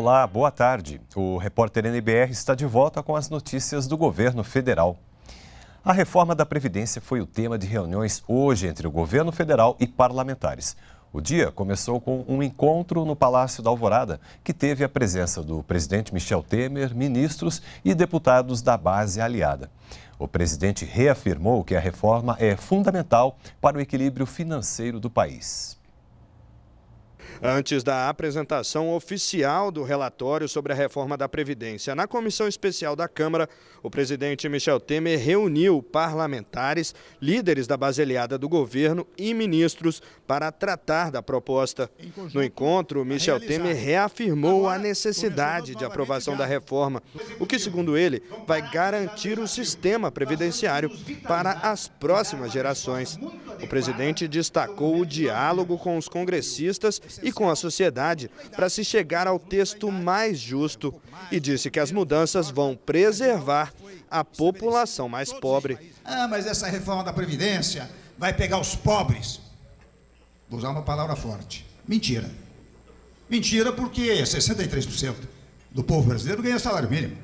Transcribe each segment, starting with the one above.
Olá, boa tarde. O repórter NBR está de volta com as notícias do governo federal. A reforma da Previdência foi o tema de reuniões hoje entre o governo federal e parlamentares. O dia começou com um encontro no Palácio da Alvorada, que teve a presença do presidente Michel Temer, ministros e deputados da base aliada. O presidente reafirmou que a reforma é fundamental para o equilíbrio financeiro do país. Antes da apresentação oficial do relatório sobre a reforma da Previdência na Comissão Especial da Câmara, o presidente Michel Temer reuniu parlamentares, líderes da base aliada do governo e ministros para tratar da proposta. No encontro, Michel Temer reafirmou a necessidade de aprovação da reforma, o que, segundo ele, vai garantir o sistema previdenciário para as próximas gerações. O presidente destacou o diálogo com os congressistas e com a sociedade para se chegar ao texto mais justo e disse que as mudanças vão preservar a população mais pobre. Ah, mas essa reforma da Previdência vai pegar os pobres. Vou usar uma palavra forte. Mentira. Mentira porque 63% do povo brasileiro ganha salário mínimo.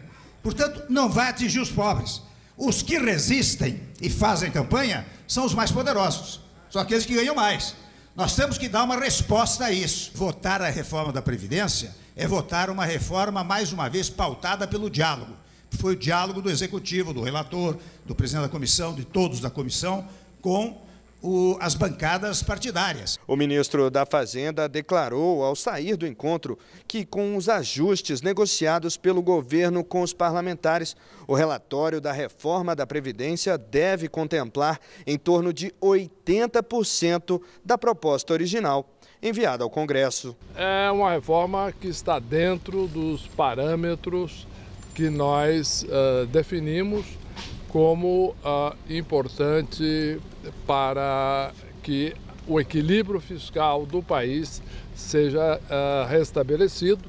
Portanto, não vai atingir os pobres os que resistem e fazem campanha são os mais poderosos, são aqueles que ganham mais. Nós temos que dar uma resposta a isso. Votar a reforma da Previdência é votar uma reforma, mais uma vez, pautada pelo diálogo. Foi o diálogo do Executivo, do relator, do presidente da comissão, de todos da comissão, com as bancadas partidárias. O ministro da Fazenda declarou, ao sair do encontro, que com os ajustes negociados pelo governo com os parlamentares, o relatório da reforma da Previdência deve contemplar em torno de 80% da proposta original enviada ao Congresso. É uma reforma que está dentro dos parâmetros que nós uh, definimos como ah, importante para que o equilíbrio fiscal do país seja ah, restabelecido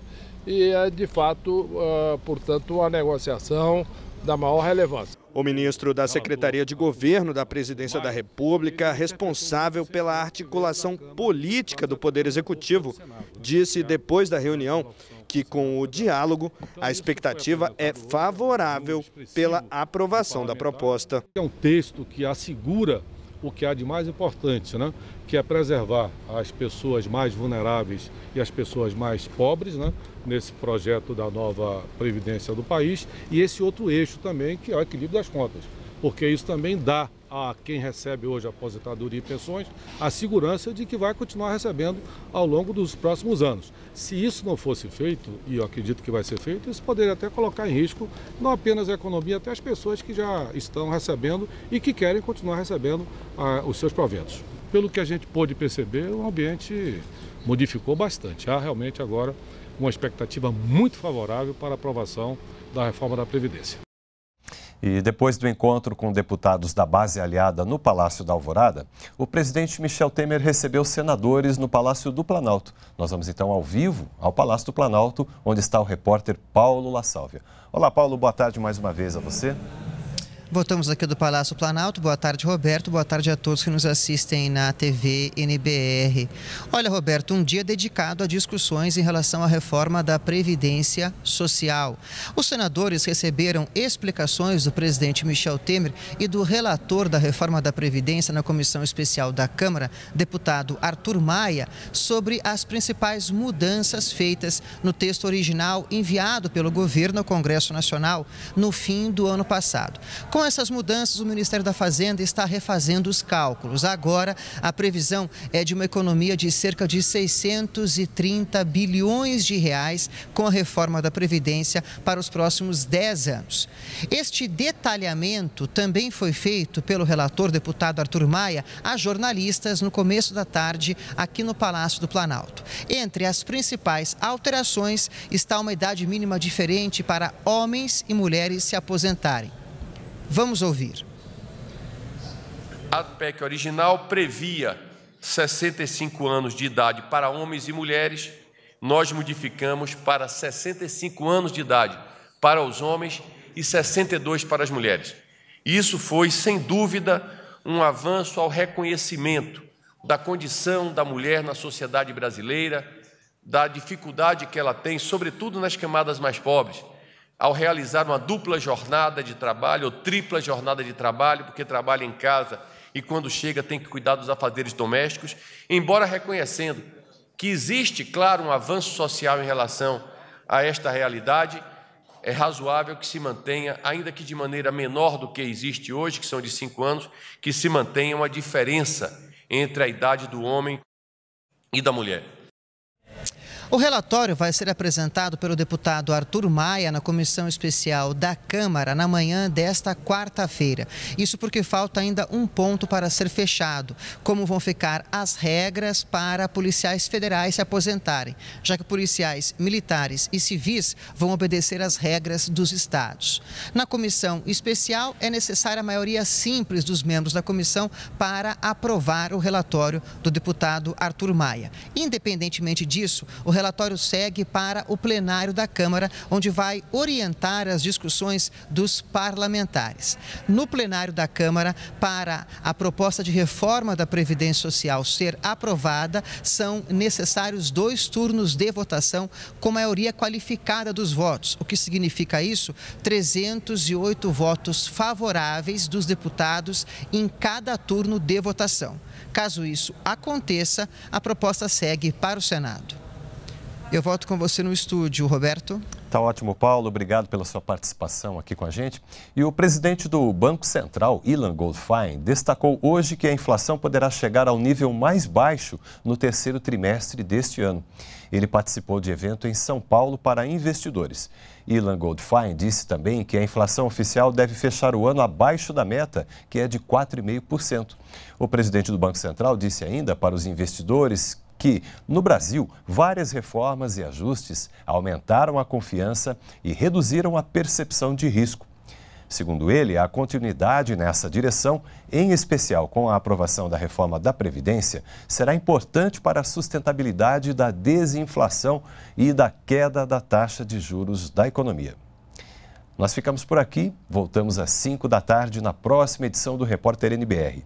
e é, de fato, ah, portanto, uma negociação da maior relevância. O ministro da Secretaria de Governo da Presidência da República, responsável pela articulação política do Poder Executivo, disse depois da reunião que com o diálogo a expectativa é favorável pela aprovação da proposta. É um texto que assegura o que há de mais importante, né? que é preservar as pessoas mais vulneráveis e as pessoas mais pobres né? nesse projeto da nova Previdência do país, e esse outro eixo também, que é o equilíbrio das contas, porque isso também dá a quem recebe hoje aposentadoria e pensões a segurança de que vai continuar recebendo ao longo dos próximos anos. Se isso não fosse feito, e eu acredito que vai ser feito, isso poderia até colocar em risco não apenas a economia, até as pessoas que já estão recebendo e que querem continuar recebendo ah, os seus proventos. Pelo que a gente pôde perceber, o ambiente modificou bastante. Há realmente agora uma expectativa muito favorável para a aprovação da reforma da Previdência. E depois do encontro com deputados da base aliada no Palácio da Alvorada, o presidente Michel Temer recebeu senadores no Palácio do Planalto. Nós vamos então ao vivo ao Palácio do Planalto, onde está o repórter Paulo La Sálvia. Olá, Paulo, boa tarde mais uma vez a você. Voltamos aqui do Palácio Planalto. Boa tarde, Roberto. Boa tarde a todos que nos assistem na TV NBR. Olha, Roberto, um dia dedicado a discussões em relação à reforma da Previdência Social. Os senadores receberam explicações do presidente Michel Temer e do relator da reforma da Previdência na Comissão Especial da Câmara, deputado Arthur Maia, sobre as principais mudanças feitas no texto original enviado pelo governo ao Congresso Nacional no fim do ano passado. Com com essas mudanças, o Ministério da Fazenda está refazendo os cálculos. Agora, a previsão é de uma economia de cerca de 630 bilhões de reais com a reforma da Previdência para os próximos 10 anos. Este detalhamento também foi feito pelo relator deputado Arthur Maia a jornalistas no começo da tarde aqui no Palácio do Planalto. Entre as principais alterações está uma idade mínima diferente para homens e mulheres se aposentarem. Vamos ouvir. A PEC original previa 65 anos de idade para homens e mulheres, nós modificamos para 65 anos de idade para os homens e 62 para as mulheres. Isso foi, sem dúvida, um avanço ao reconhecimento da condição da mulher na sociedade brasileira, da dificuldade que ela tem, sobretudo nas camadas mais pobres ao realizar uma dupla jornada de trabalho ou tripla jornada de trabalho, porque trabalha em casa e quando chega tem que cuidar dos afazeres domésticos, embora reconhecendo que existe, claro, um avanço social em relação a esta realidade, é razoável que se mantenha, ainda que de maneira menor do que existe hoje, que são de cinco anos, que se mantenha uma diferença entre a idade do homem e da mulher. O relatório vai ser apresentado pelo deputado Arthur Maia na comissão especial da Câmara na manhã desta quarta-feira. Isso porque falta ainda um ponto para ser fechado: como vão ficar as regras para policiais federais se aposentarem, já que policiais militares e civis vão obedecer às regras dos estados. Na comissão especial, é necessária a maioria simples dos membros da comissão para aprovar o relatório do deputado Arthur Maia. Independentemente disso, isso, o relatório segue para o plenário da Câmara, onde vai orientar as discussões dos parlamentares. No plenário da Câmara, para a proposta de reforma da Previdência Social ser aprovada, são necessários dois turnos de votação com maioria qualificada dos votos. O que significa isso? 308 votos favoráveis dos deputados em cada turno de votação. Caso isso aconteça, a proposta segue para o Senado. Eu volto com você no estúdio, Roberto. Tá ótimo, Paulo. Obrigado pela sua participação aqui com a gente. E o presidente do Banco Central, Ilan Goldfein, destacou hoje que a inflação poderá chegar ao nível mais baixo no terceiro trimestre deste ano. Ele participou de evento em São Paulo para investidores. Ilan Goldfein disse também que a inflação oficial deve fechar o ano abaixo da meta, que é de 4,5%. O presidente do Banco Central disse ainda para os investidores que, no Brasil, várias reformas e ajustes aumentaram a confiança e reduziram a percepção de risco. Segundo ele, a continuidade nessa direção, em especial com a aprovação da reforma da Previdência, será importante para a sustentabilidade da desinflação e da queda da taxa de juros da economia. Nós ficamos por aqui, voltamos às 5 da tarde na próxima edição do Repórter NBR.